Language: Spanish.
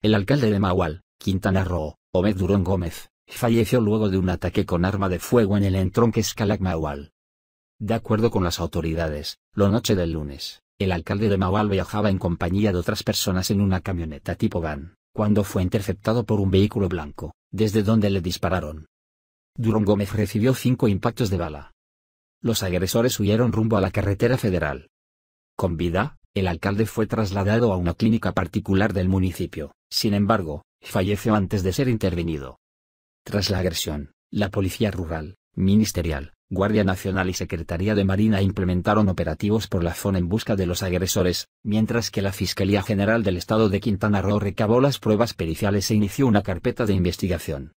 El alcalde de Mahual, Quintana Roo, Omed Durón Gómez, falleció luego de un ataque con arma de fuego en el entronque Escalac Mahual. De acuerdo con las autoridades, la noche del lunes, el alcalde de Mahual viajaba en compañía de otras personas en una camioneta tipo van, cuando fue interceptado por un vehículo blanco, desde donde le dispararon. Durón Gómez recibió cinco impactos de bala. Los agresores huyeron rumbo a la carretera federal. Con vida, el alcalde fue trasladado a una clínica particular del municipio. Sin embargo, falleció antes de ser intervenido. Tras la agresión, la Policía Rural, Ministerial, Guardia Nacional y Secretaría de Marina implementaron operativos por la zona en busca de los agresores, mientras que la Fiscalía General del Estado de Quintana Roo recabó las pruebas periciales e inició una carpeta de investigación.